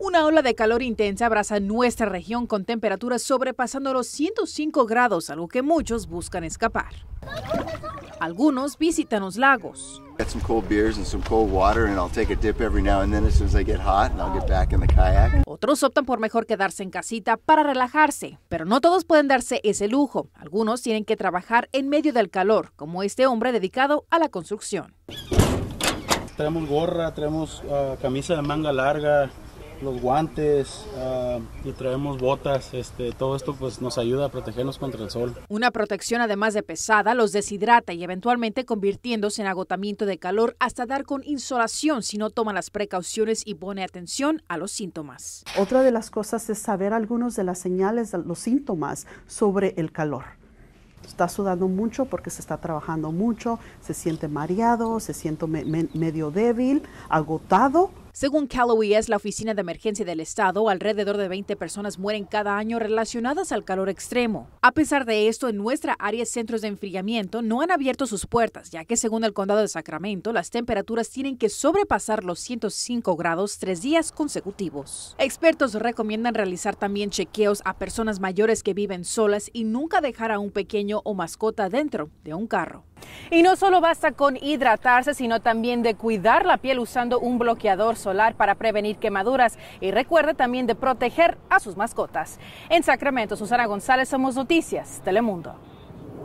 Una ola de calor intensa abraza nuestra región con temperaturas sobrepasando los 105 grados, algo que muchos buscan escapar. Algunos visitan los lagos. Otros optan por mejor quedarse en casita para relajarse, pero no todos pueden darse ese lujo. Algunos tienen que trabajar en medio del calor, como este hombre dedicado a la construcción. Traemos gorra, traemos ah, camisa de manga larga, los guantes ah, traemos botas. Este, todo esto pues nos ayuda a protegernos contra el sol. Una protección además de pesada los deshidrata y eventualmente convirtiéndose en agotamiento de calor hasta dar con insolación si no toman las precauciones y pone atención a los síntomas. Otra de las cosas es saber algunos de las señales, los síntomas sobre el calor está sudando mucho porque se está trabajando mucho, se siente mareado, se siente medio débil, agotado según Cal OES, la Oficina de Emergencia del Estado, alrededor de 20 personas mueren cada año relacionadas al calor extremo. A pesar de esto, en nuestra área centros de enfriamiento no han abierto sus puertas, ya que según el condado de Sacramento, las temperaturas tienen que sobrepasar los 105 grados tres días consecutivos. Expertos recomiendan realizar también chequeos a personas mayores que viven solas y nunca dejar a un pequeño o mascota dentro de un carro. Y no solo basta con hidratarse, sino también de cuidar la piel usando un bloqueador solar para prevenir quemaduras y recuerda también de proteger a sus mascotas. En Sacramento, Susana González, Somos Noticias, Telemundo.